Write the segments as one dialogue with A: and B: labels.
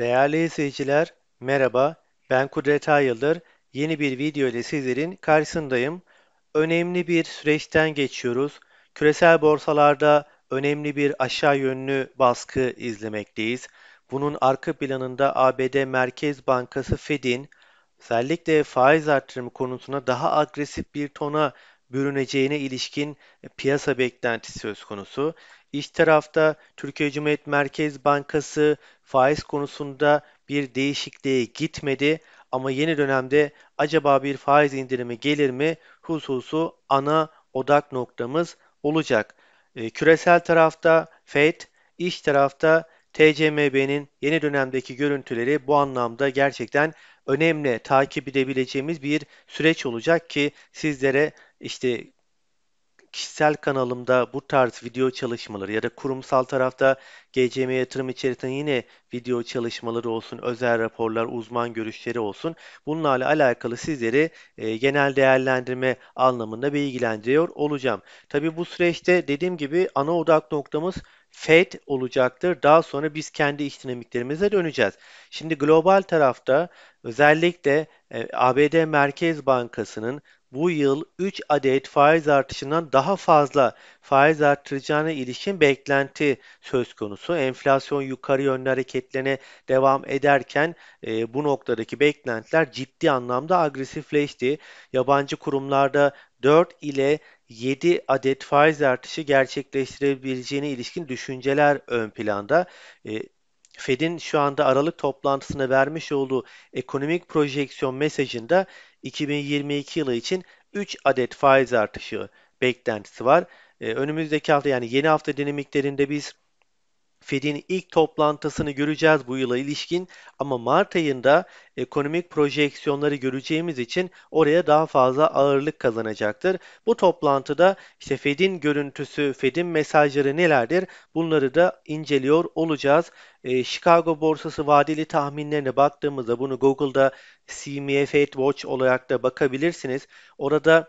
A: Değerli izleyiciler, merhaba. Ben Kudret Ayıldır. Yeni bir video ile sizlerin karşısındayım. Önemli bir süreçten geçiyoruz. Küresel borsalarda önemli bir aşağı yönlü baskı izlemekteyiz. Bunun arka planında ABD Merkez Bankası Fed'in özellikle faiz artırımı konusuna daha agresif bir tona bürüneceğine ilişkin piyasa beklentisi söz konusu. İş tarafta Türkiye Cumhuriyet Merkez Bankası faiz konusunda bir değişikliğe gitmedi ama yeni dönemde acaba bir faiz indirimi gelir mi hususu ana odak noktamız olacak. E, küresel tarafta FED, iş tarafta TCMB'nin yeni dönemdeki görüntüleri bu anlamda gerçekten önemli takip edebileceğimiz bir süreç olacak ki sizlere işte kişisel kanalımda bu tarz video çalışmaları ya da kurumsal tarafta GCM yatırım içerisinde yine video çalışmaları olsun, özel raporlar, uzman görüşleri olsun. Bunlarla alakalı sizleri e, genel değerlendirme anlamında bilgilendiriyor olacağım. Tabi bu süreçte dediğim gibi ana odak noktamız FED olacaktır. Daha sonra biz kendi iş dinamiklerimize döneceğiz. Şimdi global tarafta özellikle e, ABD Merkez Bankası'nın bu yıl 3 adet faiz artışından daha fazla faiz artıracağına ilişkin beklenti söz konusu. Enflasyon yukarı yönlü hareketlerine devam ederken e, bu noktadaki beklentiler ciddi anlamda agresifleşti. Yabancı kurumlarda 4 ile 7 adet faiz artışı gerçekleştirebileceğine ilişkin düşünceler ön planda. E, Fed'in şu anda Aralık toplantısına vermiş olduğu ekonomik projeksiyon mesajında 2022 yılı için 3 adet faiz artışı beklentisi var. Ee, önümüzdeki hafta yani yeni hafta dinamiklerinde biz Fed'in ilk toplantısını göreceğiz bu yıla ilişkin ama Mart ayında ekonomik projeksiyonları göreceğimiz için oraya daha fazla ağırlık kazanacaktır. Bu toplantıda işte Fed'in görüntüsü, Fed'in mesajları nelerdir bunları da inceliyor olacağız. E, Chicago borsası vadeli tahminlerine baktığımızda bunu Google'da CME Fed Watch olarak da bakabilirsiniz. Orada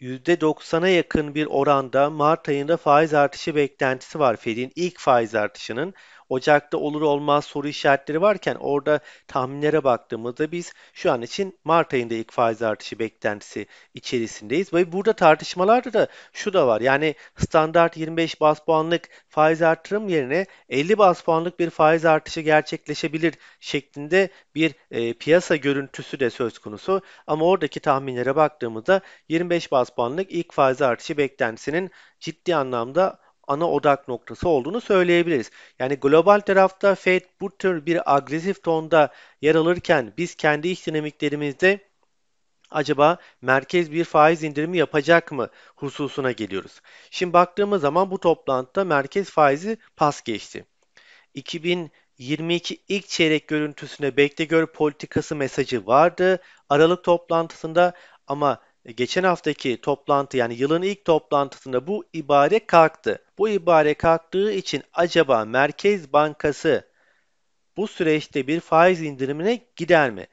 A: %90'a yakın bir oranda Mart ayında faiz artışı beklentisi var Fed'in ilk faiz artışının. Ocak'ta olur olmaz soru işaretleri varken orada tahminlere baktığımızda biz şu an için Mart ayında ilk faiz artışı beklentisi içerisindeyiz. Ve burada tartışmalarda da şu da var. Yani standart 25 bas puanlık faiz artırım yerine 50 bas puanlık bir faiz artışı gerçekleşebilir şeklinde bir e, piyasa görüntüsü de söz konusu. Ama oradaki tahminlere baktığımızda 25 bas puanlık ilk faiz artışı beklentisinin ciddi anlamda ana odak noktası olduğunu söyleyebiliriz. Yani global tarafta Fed bu tür bir agresif tonda yer alırken biz kendi iş dinamiklerimizde acaba merkez bir faiz indirimi yapacak mı hususuna geliyoruz. Şimdi baktığımız zaman bu toplantıda merkez faizi pas geçti. 2022 ilk çeyrek görüntüsüne bekle gör politikası mesajı vardı Aralık toplantısında ama e, geçen haftaki toplantı yani yılın ilk toplantısında bu ibare kalktı. Bu ibare kalktığı için acaba Merkez Bankası bu süreçte bir faiz indirimine gider mi?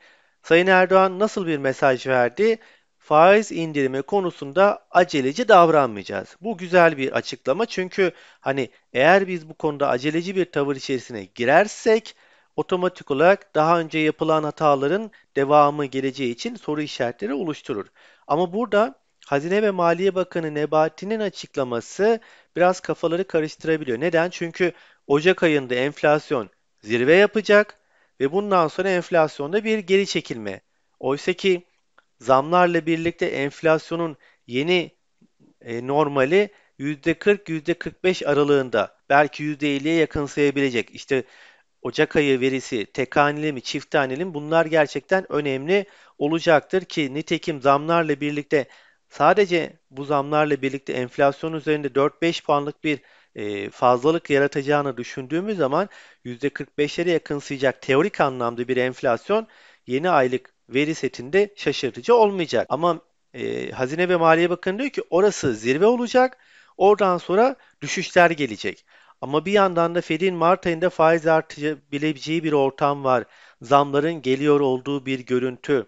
A: Sayın Erdoğan nasıl bir mesaj verdi? Faiz indirimi konusunda aceleci davranmayacağız. Bu güzel bir açıklama çünkü hani eğer biz bu konuda aceleci bir tavır içerisine girersek otomatik olarak daha önce yapılan hataların devamı geleceği için soru işaretleri oluşturur. Ama burada Hazine ve Maliye Bakanı Nebati'nin açıklaması biraz kafaları karıştırabiliyor. Neden? Çünkü Ocak ayında enflasyon zirve yapacak ve bundan sonra enflasyonda bir geri çekilme. Oysa ki zamlarla birlikte enflasyonun yeni e, normali %40 %45 aralığında belki %50'ye yakın sayabilecek. İşte Ocak ayı verisi tek haneli mi çift haneli mi bunlar gerçekten önemli olacaktır ki nitekim zamlarla birlikte sadece bu zamlarla birlikte enflasyon üzerinde 4-5 puanlık bir e, fazlalık yaratacağını düşündüğümüz zaman %45'lere yakınsayacak teorik anlamda bir enflasyon yeni aylık veri setinde şaşırtıcı olmayacak. Ama e, Hazine ve Maliye Bakanı diyor ki orası zirve olacak. Oradan sonra düşüşler gelecek. Ama bir yandan da Fed'in Mart ayında faiz artabileceği bir ortam var. Zamların geliyor olduğu bir görüntü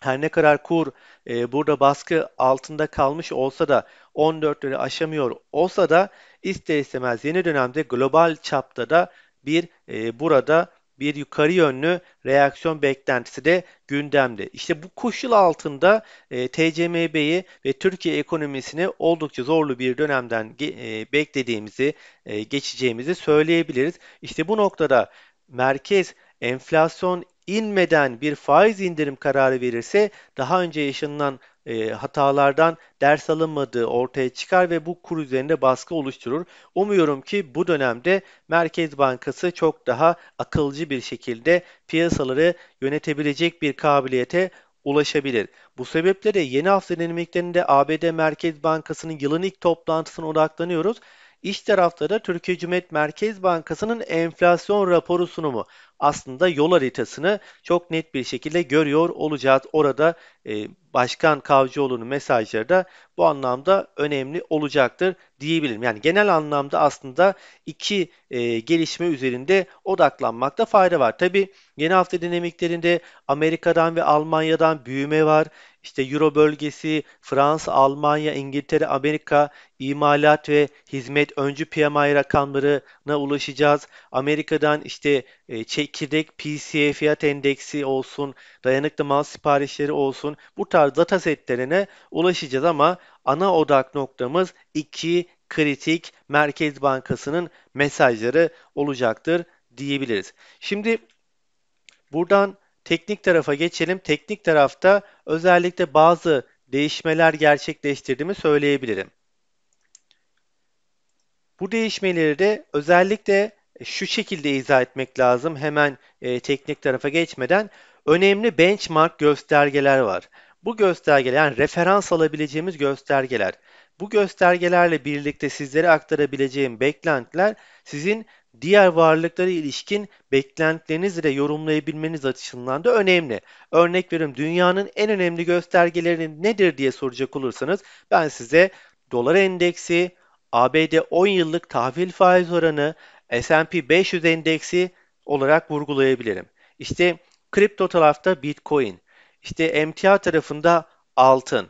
A: her ne kadar kur e, burada baskı altında kalmış olsa da 14 aşamıyor olsa da ister istemez yeni dönemde global çapta da bir e, burada bir yukarı yönlü reaksiyon beklentisi de gündemde. İşte bu koşul altında e, TCMB'yi ve Türkiye ekonomisini oldukça zorlu bir dönemden e, beklediğimizi, e, geçeceğimizi söyleyebiliriz. İşte bu noktada merkez enflasyon inmeden bir faiz indirim kararı verirse daha önce yaşanılan e, hatalardan ders alınmadığı ortaya çıkar ve bu kur üzerinde baskı oluşturur. Umuyorum ki bu dönemde Merkez Bankası çok daha akılcı bir şekilde piyasaları yönetebilecek bir kabiliyete ulaşabilir. Bu sebeple de yeni hafta dinamiklerinde ABD Merkez Bankası'nın yılın ilk toplantısına odaklanıyoruz. İş tarafta da Türkiye Cumhuriyet Merkez Bankası'nın enflasyon raporu sunumu aslında yol haritasını çok net bir şekilde görüyor olacağız. Orada e, Başkan Kavcıoğlu'nun mesajları da bu anlamda önemli olacaktır diyebilirim. Yani genel anlamda aslında iki e, gelişme üzerinde odaklanmakta fayda var. Tabi yeni hafta dinamiklerinde Amerika'dan ve Almanya'dan büyüme var işte Euro bölgesi, Fransa, Almanya, İngiltere, Amerika imalat ve hizmet öncü PMI rakamlarına ulaşacağız. Amerika'dan işte e, çekirdek PCE fiyat endeksi olsun, dayanıklı mal siparişleri olsun bu tarz data setlerine ulaşacağız ama ana odak noktamız iki kritik Merkez Bankası'nın mesajları olacaktır diyebiliriz. Şimdi buradan Teknik tarafa geçelim. Teknik tarafta özellikle bazı değişmeler gerçekleştirdiğimi söyleyebilirim. Bu değişmeleri de özellikle e, şu şekilde izah etmek lazım hemen e, teknik tarafa geçmeden. Önemli benchmark göstergeler var. Bu göstergeler yani referans alabileceğimiz göstergeler. Bu göstergelerle birlikte sizlere aktarabileceğim beklentiler sizin diğer varlıklara ilişkin beklentilerinizi de yorumlayabilmeniz açısından da önemli. Örnek veriyorum dünyanın en önemli göstergeleri nedir diye soracak olursanız ben size dolar endeksi, ABD 10 yıllık tahvil faiz oranı, S&P 500 endeksi olarak vurgulayabilirim. İşte kripto tarafta Bitcoin, işte emtia tarafında altın,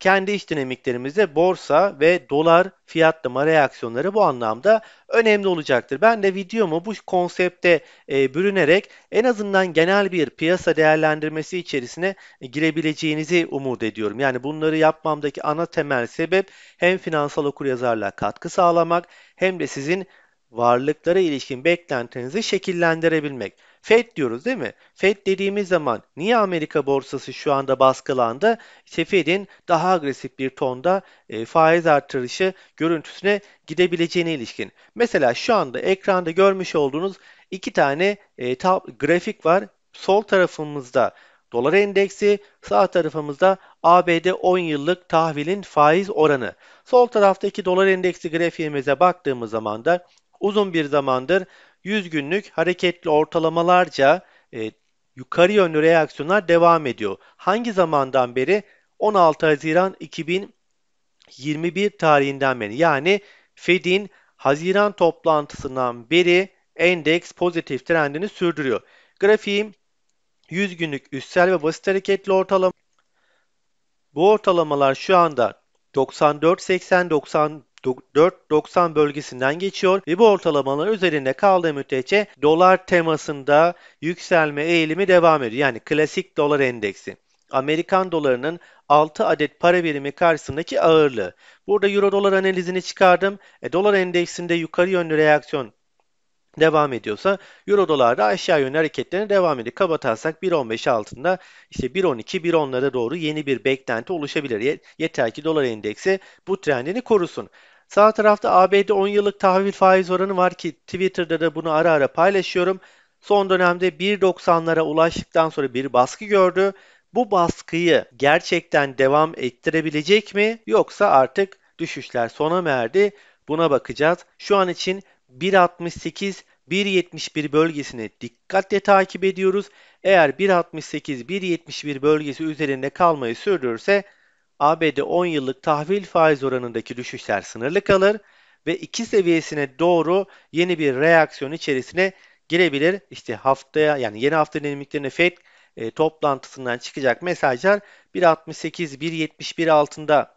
A: kendi iş dinamiklerimizde borsa ve dolar fiyatlama reaksiyonları bu anlamda önemli olacaktır. Ben de videomu bu konsepte e, bürünerek en azından genel bir piyasa değerlendirmesi içerisine e, girebileceğinizi umut ediyorum. Yani bunları yapmamdaki ana temel sebep hem finansal okuryazarlığa katkı sağlamak hem de sizin varlıklara ilişkin beklentinizi şekillendirebilmek. Fed diyoruz değil mi? Fed dediğimiz zaman niye Amerika borsası şu anda baskılandı? İşte Fed'in daha agresif bir tonda e, faiz artırışı görüntüsüne gidebileceğine ilişkin. Mesela şu anda ekranda görmüş olduğunuz iki tane e, tab- grafik var. Sol tarafımızda dolar endeksi, sağ tarafımızda ABD 10 yıllık tahvilin faiz oranı. Sol taraftaki dolar endeksi grafiğimize baktığımız zaman da uzun bir zamandır 100 günlük hareketli ortalamalarca e, yukarı yönlü reaksiyonlar devam ediyor. Hangi zamandan beri? 16 Haziran 2021 tarihinden beri. Yani Fed'in Haziran toplantısından beri endeks pozitif trendini sürdürüyor. Grafiğim 100 günlük üstsel ve basit hareketli ortalama. Bu ortalamalar şu anda 94 80 90 4.90 bölgesinden geçiyor ve bu ortalamalar üzerinde kaldığı müddetçe dolar temasında yükselme eğilimi devam ediyor. Yani klasik dolar endeksi. Amerikan dolarının 6 adet para birimi karşısındaki ağırlığı. Burada euro dolar analizini çıkardım. E, dolar endeksinde yukarı yönlü reaksiyon devam ediyorsa euro dolarda aşağı yönlü hareketlerine devam ediyor. Kaba 1.15 altında işte 1.12 1.10'lara doğru yeni bir beklenti oluşabilir. Yeter ki dolar endeksi bu trendini korusun. Sağ tarafta ABD 10 yıllık tahvil faiz oranı var ki Twitter'da da bunu ara ara paylaşıyorum. Son dönemde 1.90'lara ulaştıktan sonra bir baskı gördü. Bu baskıyı gerçekten devam ettirebilecek mi yoksa artık düşüşler sona mı erdi? Buna bakacağız. Şu an için 1.68 1.71 bölgesini dikkatle takip ediyoruz. Eğer 1.68 1.71 bölgesi üzerinde kalmayı sürdürürse ABD 10 yıllık tahvil faiz oranındaki düşüşler sınırlı kalır ve 2 seviyesine doğru yeni bir reaksiyon içerisine girebilir. İşte haftaya yani yeni hafta dinamiklerine FED e, toplantısından çıkacak mesajlar 1.68 1.71 altında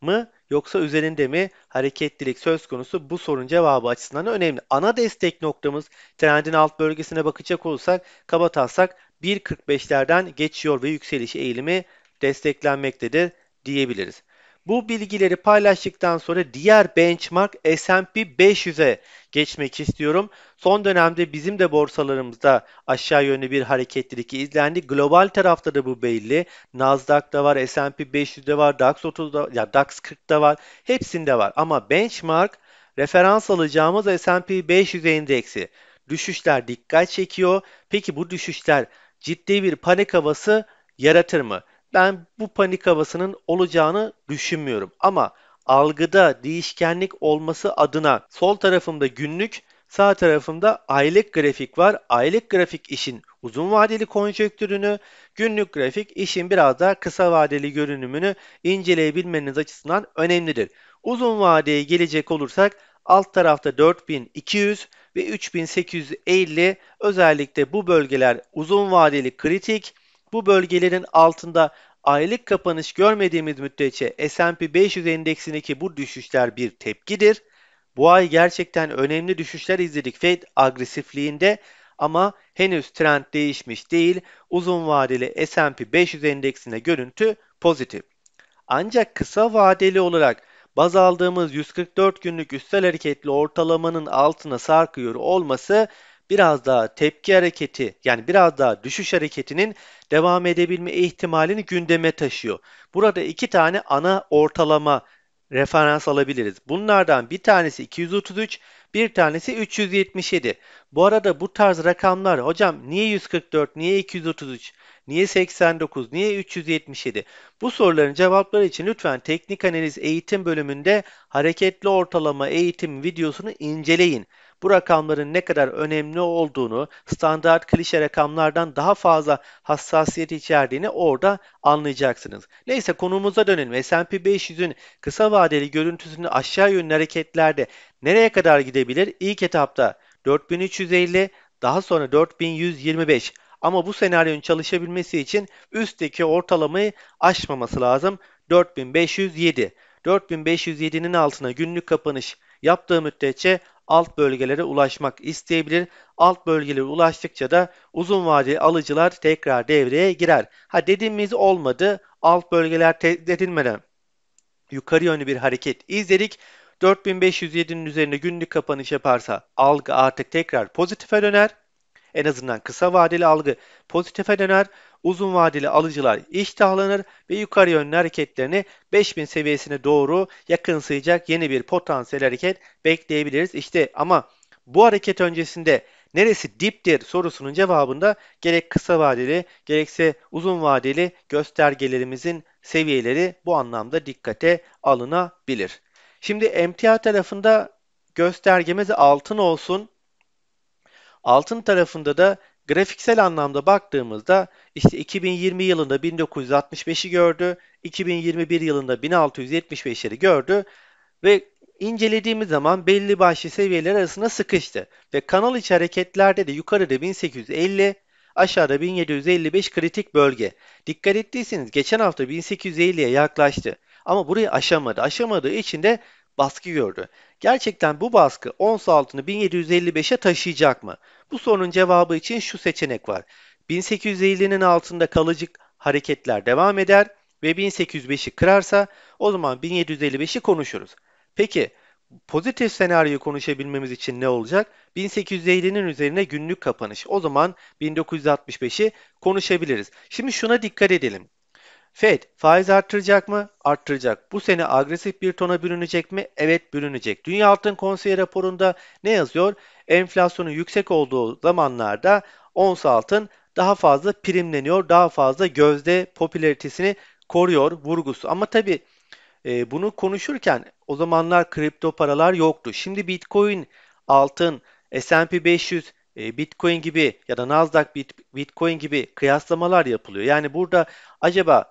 A: mı yoksa üzerinde mi hareketlilik söz konusu bu sorun cevabı açısından önemli. Ana destek noktamız trendin alt bölgesine bakacak olursak kaba taslak 1.45'lerden geçiyor ve yükseliş eğilimi desteklenmektedir diyebiliriz. Bu bilgileri paylaştıktan sonra diğer benchmark S&P 500'e geçmek istiyorum. Son dönemde bizim de borsalarımızda aşağı yönlü bir hareketlilik izlendi. Global tarafta da bu belli. Nasdaq'ta var, S&P 500'de var, DAX 30'da ya DAX 40'da var. Hepsinde var ama benchmark referans alacağımız S&P 500 endeksi. Düşüşler dikkat çekiyor. Peki bu düşüşler ciddi bir panik havası yaratır mı? ben bu panik havasının olacağını düşünmüyorum. Ama algıda değişkenlik olması adına sol tarafımda günlük, sağ tarafımda aylık grafik var. Aylık grafik işin uzun vadeli konjöktürünü, günlük grafik işin biraz daha kısa vadeli görünümünü inceleyebilmeniz açısından önemlidir. Uzun vadeye gelecek olursak alt tarafta 4200 ve 3850 özellikle bu bölgeler uzun vadeli kritik bu bölgelerin altında aylık kapanış görmediğimiz müddetçe S&P 500 endeksindeki bu düşüşler bir tepkidir. Bu ay gerçekten önemli düşüşler izledik Fed agresifliğinde ama henüz trend değişmiş değil. Uzun vadeli S&P 500 endeksinde görüntü pozitif. Ancak kısa vadeli olarak baz aldığımız 144 günlük üstel hareketli ortalamanın altına sarkıyor olması biraz daha tepki hareketi yani biraz daha düşüş hareketinin devam edebilme ihtimalini gündeme taşıyor. Burada iki tane ana ortalama referans alabiliriz. Bunlardan bir tanesi 233, bir tanesi 377. Bu arada bu tarz rakamlar hocam niye 144, niye 233, niye 89, niye 377? Bu soruların cevapları için lütfen teknik analiz eğitim bölümünde hareketli ortalama eğitim videosunu inceleyin bu rakamların ne kadar önemli olduğunu, standart klişe rakamlardan daha fazla hassasiyet içerdiğini orada anlayacaksınız. Neyse konumuza dönelim. S&P 500'ün kısa vadeli görüntüsünü aşağı yönlü hareketlerde nereye kadar gidebilir? İlk etapta 4350, daha sonra 4125. Ama bu senaryonun çalışabilmesi için üstteki ortalamayı aşmaması lazım. 4507. 4507'nin altına günlük kapanış yaptığı müddetçe alt bölgelere ulaşmak isteyebilir. Alt bölgelere ulaştıkça da uzun vadeli alıcılar tekrar devreye girer. Ha dediğimiz olmadı. Alt bölgeler tehdit edilmeden yukarı yönlü bir hareket izledik. 4507'nin üzerinde günlük kapanış yaparsa algı artık tekrar pozitife döner. En azından kısa vadeli algı pozitife döner uzun vadeli alıcılar iştahlanır ve yukarı yönlü hareketlerini 5000 seviyesine doğru yakınsayacak yeni bir potansiyel hareket bekleyebiliriz. İşte ama bu hareket öncesinde neresi diptir sorusunun cevabında gerek kısa vadeli gerekse uzun vadeli göstergelerimizin seviyeleri bu anlamda dikkate alınabilir. Şimdi emtia tarafında göstergemiz altın olsun. Altın tarafında da Grafiksel anlamda baktığımızda işte 2020 yılında 1965'i gördü, 2021 yılında 1675'leri gördü ve incelediğimiz zaman belli başlı seviyeler arasında sıkıştı ve kanal içi hareketlerde de yukarıda 1850, aşağıda 1755 kritik bölge. Dikkat ettiyseniz geçen hafta 1850'ye yaklaştı ama burayı aşamadı. Aşamadığı için de baskı gördü. Gerçekten bu baskı ons altını 1755'e taşıyacak mı? Bu sorunun cevabı için şu seçenek var. 1850'nin altında kalıcı hareketler devam eder ve 1805'i kırarsa o zaman 1755'i konuşuruz. Peki pozitif senaryo konuşabilmemiz için ne olacak? 1850'nin üzerine günlük kapanış. O zaman 1965'i konuşabiliriz. Şimdi şuna dikkat edelim. Fed faiz arttıracak mı? Arttıracak. Bu sene agresif bir tona bürünecek mi? Evet bürünecek. Dünya Altın Konseyi raporunda ne yazıyor? Enflasyonun yüksek olduğu zamanlarda ons altın daha fazla primleniyor, daha fazla gözde popülaritesini koruyor vurgusu. Ama tabi e, bunu konuşurken o zamanlar kripto paralar yoktu. Şimdi Bitcoin, altın, S&P 500 e, Bitcoin gibi ya da Nasdaq Bitcoin gibi kıyaslamalar yapılıyor. Yani burada acaba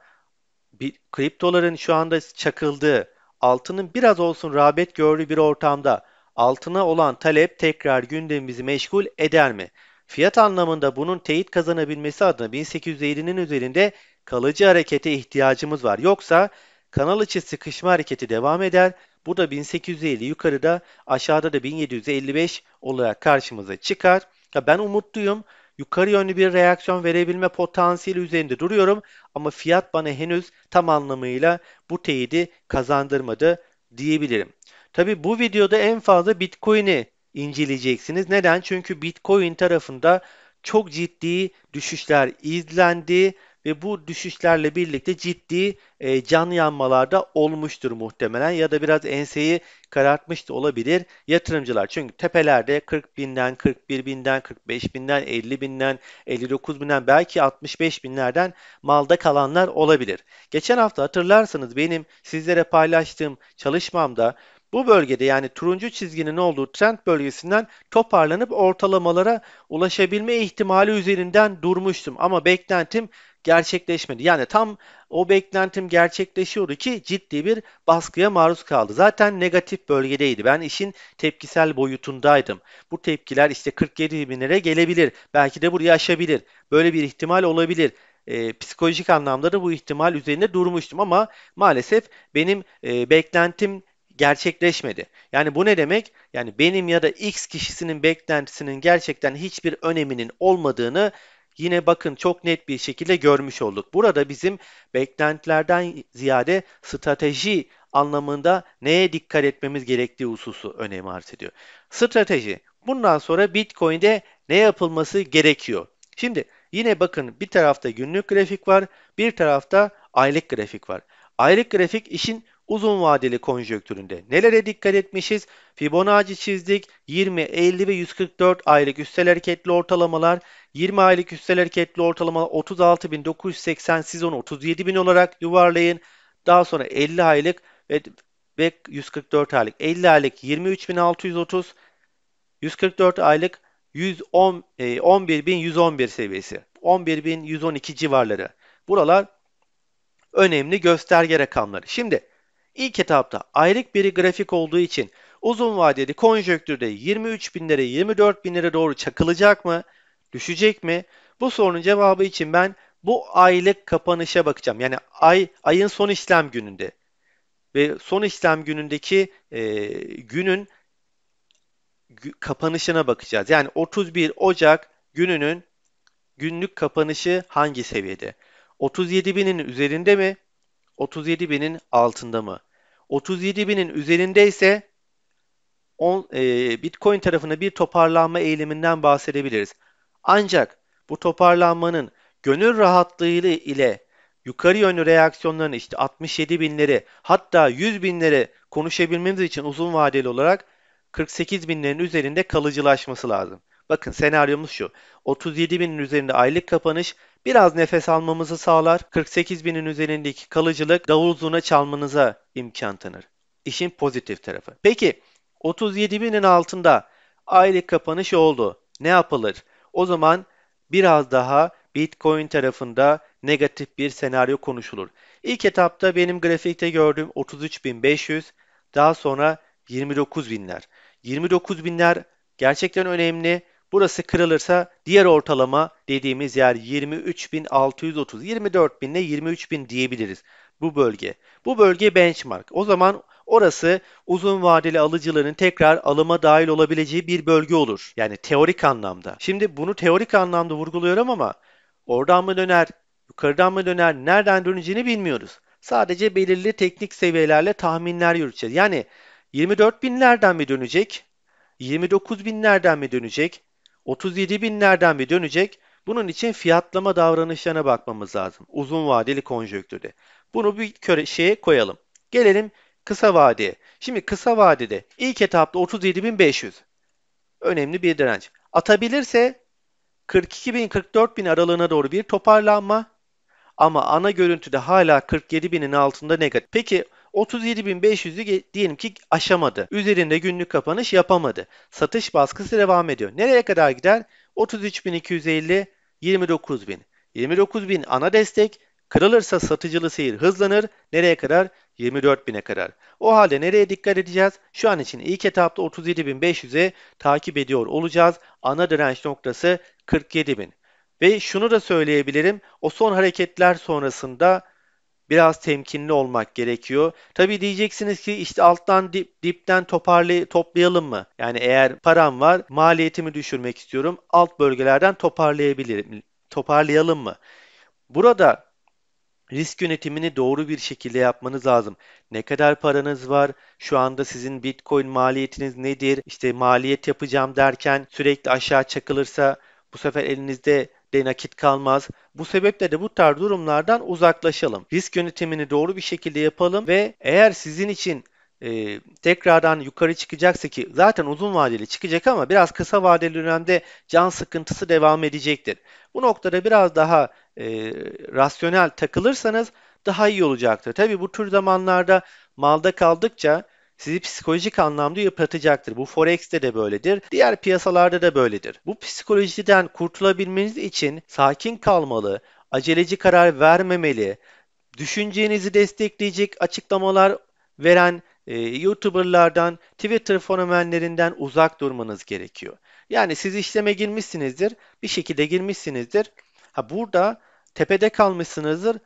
A: bir, kriptoların şu anda çakıldığı, altının biraz olsun rağbet gördüğü bir ortamda altına olan talep tekrar gündemimizi meşgul eder mi? Fiyat anlamında bunun teyit kazanabilmesi adına 1850'nin üzerinde kalıcı harekete ihtiyacımız var. Yoksa kanal içi sıkışma hareketi devam eder. Bu da 1850 yukarıda aşağıda da 1755 olarak karşımıza çıkar. Ya ben umutluyum yukarı yönlü bir reaksiyon verebilme potansiyeli üzerinde duruyorum ama fiyat bana henüz tam anlamıyla bu teyidi kazandırmadı diyebilirim. Tabi bu videoda en fazla Bitcoin'i inceleyeceksiniz. Neden? Çünkü Bitcoin tarafında çok ciddi düşüşler izlendi ve bu düşüşlerle birlikte ciddi e, can da olmuştur muhtemelen ya da biraz enseyi karartmış da olabilir yatırımcılar. Çünkü tepelerde 40 binden, 41 binden, 45 binden, 50 binden, 59 binden belki 65 binlerden malda kalanlar olabilir. Geçen hafta hatırlarsanız benim sizlere paylaştığım çalışmamda bu bölgede yani turuncu çizginin olduğu trend bölgesinden toparlanıp ortalamalara ulaşabilme ihtimali üzerinden durmuştum. Ama beklentim gerçekleşmedi. Yani tam o beklentim gerçekleşiyordu ki ciddi bir baskıya maruz kaldı. Zaten negatif bölgedeydi. Ben işin tepkisel boyutundaydım. Bu tepkiler işte 47 binlere gelebilir. Belki de buraya aşabilir. Böyle bir ihtimal olabilir e, psikolojik anlamda da bu ihtimal üzerinde durmuştum ama maalesef benim e, beklentim gerçekleşmedi. Yani bu ne demek? Yani benim ya da X kişisinin beklentisinin gerçekten hiçbir öneminin olmadığını yine bakın çok net bir şekilde görmüş olduk. Burada bizim beklentilerden ziyade strateji anlamında neye dikkat etmemiz gerektiği hususu önem arz ediyor. Strateji. Bundan sonra Bitcoin'de ne yapılması gerekiyor? Şimdi yine bakın bir tarafta günlük grafik var, bir tarafta aylık grafik var. Aylık grafik işin uzun vadeli konjonktüründe nelere dikkat etmişiz? Fibonacci çizdik. 20, 50 ve 144 aylık üstel hareketli ortalamalar. 20 aylık üstel hareketli ortalama 36.980 siz onu 37.000 olarak yuvarlayın. Daha sonra 50 aylık ve, ve 144 aylık. 50 aylık 23.630 144 aylık 110 e, 11.111 seviyesi. 11.112 civarları. Buralar önemli gösterge rakamları. Şimdi İlk etapta aylık bir grafik olduğu için uzun vadeli konjöktürde 23 binlere 24 binlere doğru çakılacak mı? Düşecek mi? Bu sorunun cevabı için ben bu aylık kapanışa bakacağım. Yani ay ayın son işlem gününde ve son işlem günündeki e, günün kapanışına bakacağız. Yani 31 Ocak gününün günlük kapanışı hangi seviyede? 37 binin üzerinde mi? 37 binin altında mı? 37 binin üzerinde ise on, e, Bitcoin tarafında bir toparlanma eğiliminden bahsedebiliriz. Ancak bu toparlanmanın gönül rahatlığı ile yukarı yönlü reaksiyonların işte 67 binleri hatta 100 binleri konuşabilmemiz için uzun vadeli olarak 48 binlerin üzerinde kalıcılaşması lazım. Bakın senaryomuz şu. 37 binin üzerinde aylık kapanış biraz nefes almamızı sağlar, 48 binin üzerindeki kalıcılık davul zurna çalmanıza imkan tanır. İşin pozitif tarafı. Peki 37 binin altında aylık kapanış oldu. Ne yapılır? O zaman biraz daha Bitcoin tarafında negatif bir senaryo konuşulur. İlk etapta benim grafikte gördüğüm 33.500 daha sonra 29.000'ler. 29.000'ler gerçekten önemli. Burası kırılırsa diğer ortalama dediğimiz yer 23.630, 24.000 ile 23.000 diyebiliriz bu bölge. Bu bölge benchmark. O zaman orası uzun vadeli alıcıların tekrar alıma dahil olabileceği bir bölge olur. Yani teorik anlamda. Şimdi bunu teorik anlamda vurguluyorum ama oradan mı döner, yukarıdan mı döner, nereden döneceğini bilmiyoruz. Sadece belirli teknik seviyelerle tahminler yürüteceğiz. Yani 24 binlerden mi dönecek? 29 binlerden mi dönecek? 37 binlerden bir dönecek. Bunun için fiyatlama davranışlarına bakmamız lazım. Uzun vadeli konjöktürde. Bunu bir köre şeye koyalım. Gelelim kısa vadeye. Şimdi kısa vadede ilk etapta 37.500 önemli bir direnç. Atabilirse 42.000-44.000 aralığına doğru bir toparlanma ama ana görüntüde hala 47.000'in altında negatif. Peki 37.500'ü diyelim ki aşamadı. Üzerinde günlük kapanış yapamadı. Satış baskısı devam ediyor. Nereye kadar gider? 33.250 29.000. 29.000 ana destek. Kırılırsa satıcılı seyir hızlanır. Nereye kadar? 24.000'e kadar. O halde nereye dikkat edeceğiz? Şu an için ilk etapta 37.500'e takip ediyor olacağız. Ana direnç noktası 47.000. Ve şunu da söyleyebilirim. O son hareketler sonrasında biraz temkinli olmak gerekiyor. Tabi diyeceksiniz ki işte alttan dip, dipten toparlay toplayalım mı? Yani eğer param var maliyetimi düşürmek istiyorum alt bölgelerden toparlayabilirim toparlayalım mı? Burada risk yönetimini doğru bir şekilde yapmanız lazım. Ne kadar paranız var? Şu anda sizin Bitcoin maliyetiniz nedir? İşte maliyet yapacağım derken sürekli aşağı çakılırsa bu sefer elinizde de nakit kalmaz. Bu sebeple de bu tarz durumlardan uzaklaşalım. Risk yönetimini doğru bir şekilde yapalım ve eğer sizin için e, tekrardan yukarı çıkacaksa ki zaten uzun vadeli çıkacak ama biraz kısa vadeli dönemde can sıkıntısı devam edecektir. Bu noktada biraz daha e, rasyonel takılırsanız daha iyi olacaktır. Tabi bu tür zamanlarda malda kaldıkça sizi psikolojik anlamda yıpratacaktır. Bu Forex'te de böyledir. Diğer piyasalarda da böyledir. Bu psikolojiden kurtulabilmeniz için sakin kalmalı, aceleci karar vermemeli, düşüncenizi destekleyecek açıklamalar veren e, YouTuber'lardan, Twitter fenomenlerinden uzak durmanız gerekiyor. Yani siz işleme girmişsinizdir, bir şekilde girmişsinizdir. Ha burada tepede kalmışsınızdır.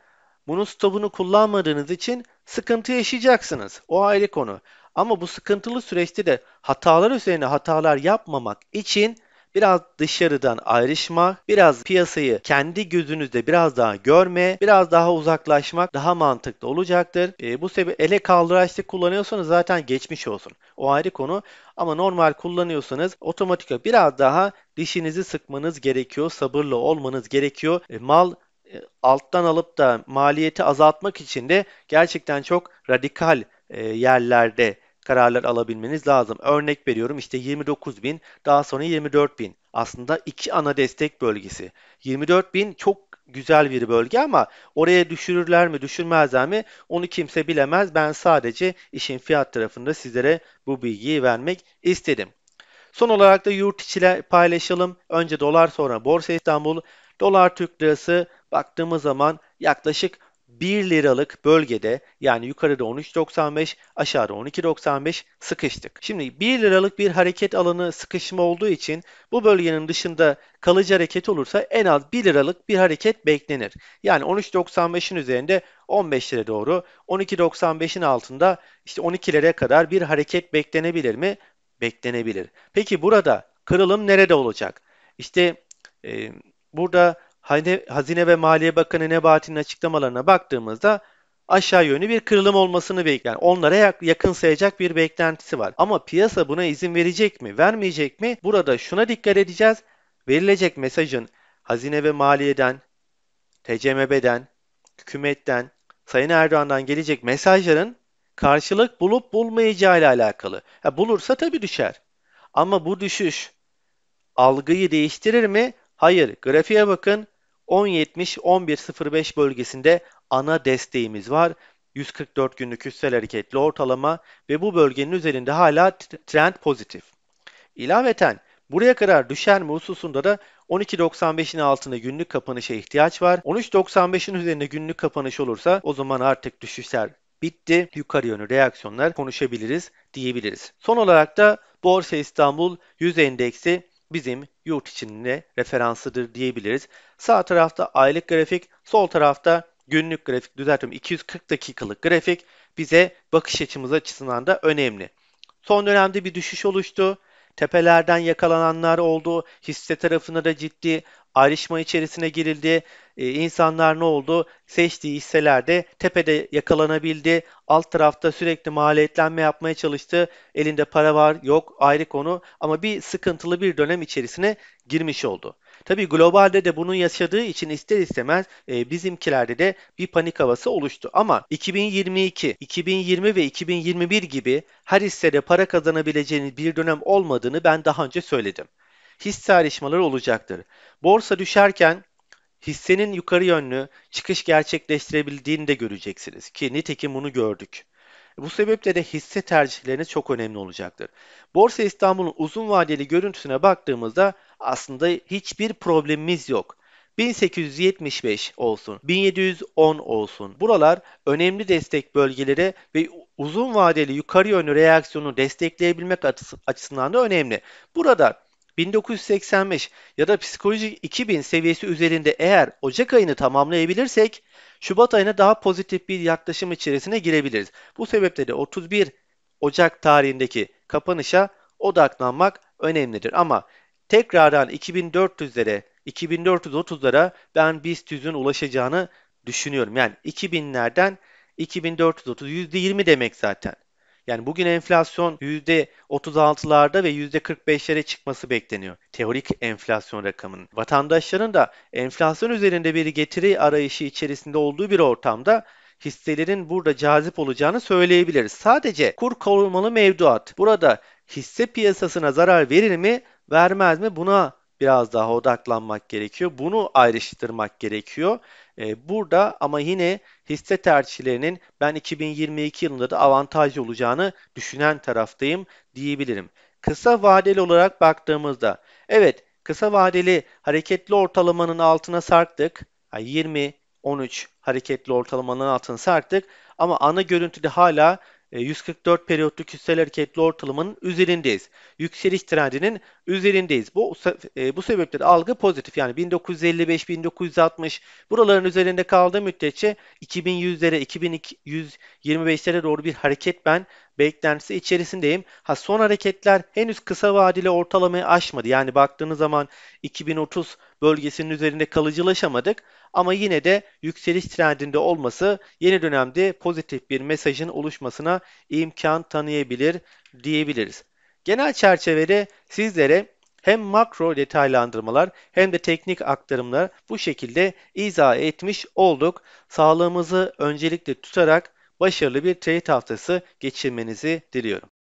A: Bunun stopunu kullanmadığınız için sıkıntı yaşayacaksınız. O ayrı konu. Ama bu sıkıntılı süreçte de hatalar üzerine hatalar yapmamak için biraz dışarıdan ayrışmak, biraz piyasayı kendi gözünüzde biraz daha görme, biraz daha uzaklaşmak daha mantıklı olacaktır. E, bu sebeple ele kaldıraçlı kullanıyorsanız zaten geçmiş olsun. O ayrı konu ama normal kullanıyorsanız otomatik biraz daha dişinizi sıkmanız gerekiyor, sabırlı olmanız gerekiyor. E, mal e, alttan alıp da maliyeti azaltmak için de gerçekten çok radikal e, yerlerde kararlar alabilmeniz lazım. Örnek veriyorum işte 29 bin daha sonra 24 bin. Aslında iki ana destek bölgesi. 24 bin çok güzel bir bölge ama oraya düşürürler mi düşürmezler mi onu kimse bilemez. Ben sadece işin fiyat tarafında sizlere bu bilgiyi vermek istedim. Son olarak da yurt içiyle paylaşalım. Önce dolar sonra Borsa İstanbul. Dolar Türk Lirası baktığımız zaman yaklaşık 1 liralık bölgede yani yukarıda 13.95 aşağıda 12.95 sıkıştık. Şimdi 1 liralık bir hareket alanı sıkışma olduğu için bu bölgenin dışında kalıcı hareket olursa en az 1 liralık bir hareket beklenir. Yani 13.95'in üzerinde 15 lira doğru 12.95'in altında işte 12 12'lere kadar bir hareket beklenebilir mi? Beklenebilir. Peki burada kırılım nerede olacak? İşte e, burada Hazine ve Maliye Bakanı Nebati'nin açıklamalarına baktığımızda aşağı yönlü bir kırılım olmasını bekleyen, yani onlara yakın sayacak bir beklentisi var. Ama piyasa buna izin verecek mi, vermeyecek mi? Burada şuna dikkat edeceğiz. Verilecek mesajın Hazine ve Maliye'den, TCMB'den, hükümetten, Sayın Erdoğan'dan gelecek mesajların karşılık bulup bulmayacağı ile alakalı. Ha, bulursa tabii düşer. Ama bu düşüş algıyı değiştirir mi? Hayır, grafiğe bakın. 10.70-11.05 bölgesinde ana desteğimiz var. 144 günlük üstel hareketli ortalama ve bu bölgenin üzerinde hala trend pozitif. İlaveten buraya kadar düşer mi hususunda da 12.95'in altında günlük kapanışa ihtiyaç var. 13.95'in üzerinde günlük kapanış olursa o zaman artık düşüşler bitti. Yukarı yönlü reaksiyonlar konuşabiliriz diyebiliriz. Son olarak da Borsa İstanbul 100 endeksi bizim yurt içinde referansıdır diyebiliriz. Sağ tarafta aylık grafik, sol tarafta günlük grafik düzeltiyorum 240 dakikalık grafik bize bakış açımız açısından da önemli. Son dönemde bir düşüş oluştu. Tepelerden yakalananlar oldu. Hisse tarafında da ciddi ayrışma içerisine girildi. E, insanlar ne oldu? Seçtiği hisselerde tepede yakalanabildi. Alt tarafta sürekli maliyetlenme yapmaya çalıştı. Elinde para var yok ayrı konu ama bir sıkıntılı bir dönem içerisine girmiş oldu. Tabii globalde de bunu yaşadığı için ister istemez e, bizimkilerde de bir panik havası oluştu. Ama 2022, 2020 ve 2021 gibi her hissede para kazanabileceğiniz bir dönem olmadığını ben daha önce söyledim hisse ayrışmaları olacaktır. Borsa düşerken hissenin yukarı yönlü çıkış gerçekleştirebildiğini de göreceksiniz ki nitekim bunu gördük. Bu sebeple de hisse tercihleriniz çok önemli olacaktır. Borsa İstanbul'un uzun vadeli görüntüsüne baktığımızda aslında hiçbir problemimiz yok. 1875 olsun, 1710 olsun. Buralar önemli destek bölgeleri ve uzun vadeli yukarı yönlü reaksiyonu destekleyebilmek açısından da önemli. Burada 1985 ya da psikolojik 2000 seviyesi üzerinde eğer Ocak ayını tamamlayabilirsek Şubat ayına daha pozitif bir yaklaşım içerisine girebiliriz. Bu sebeple de 31 Ocak tarihindeki kapanışa odaklanmak önemlidir. Ama tekrardan 2400'lere, 2430'lara ben BIST 100'ün ulaşacağını düşünüyorum. Yani 2000'lerden 2430 %20 demek zaten. Yani bugün enflasyon %36'larda ve %45'lere çıkması bekleniyor. Teorik enflasyon rakamının. Vatandaşların da enflasyon üzerinde bir getiri arayışı içerisinde olduğu bir ortamda hisselerin burada cazip olacağını söyleyebiliriz. Sadece kur korumalı mevduat burada hisse piyasasına zarar verir mi, vermez mi buna biraz daha odaklanmak gerekiyor. Bunu ayrıştırmak gerekiyor. Ee, burada ama yine hisse tercihlerinin ben 2022 yılında da avantajlı olacağını düşünen taraftayım diyebilirim. Kısa vadeli olarak baktığımızda evet kısa vadeli hareketli ortalamanın altına sarktık. 20 13 hareketli ortalamanın altına sarktık ama ana görüntüde hala 144 e, periyotlu kütsel hareketli ortalamanın üzerindeyiz. Yükseliş trendinin üzerindeyiz. Bu e, bu sebeple de algı pozitif. Yani 1955 1960 buraların üzerinde kaldığı müddetçe 2100'lere 2125'lere doğru bir hareket ben beklentisi içerisindeyim. Ha son hareketler henüz kısa vadeli ortalamayı aşmadı. Yani baktığınız zaman 2030 bölgesinin üzerinde kalıcılaşamadık. Ama yine de yükseliş trendinde olması yeni dönemde pozitif bir mesajın oluşmasına imkan tanıyabilir diyebiliriz. Genel çerçevede sizlere hem makro detaylandırmalar hem de teknik aktarımlar bu şekilde izah etmiş olduk. Sağlığımızı öncelikle tutarak başarılı bir trade haftası geçirmenizi diliyorum.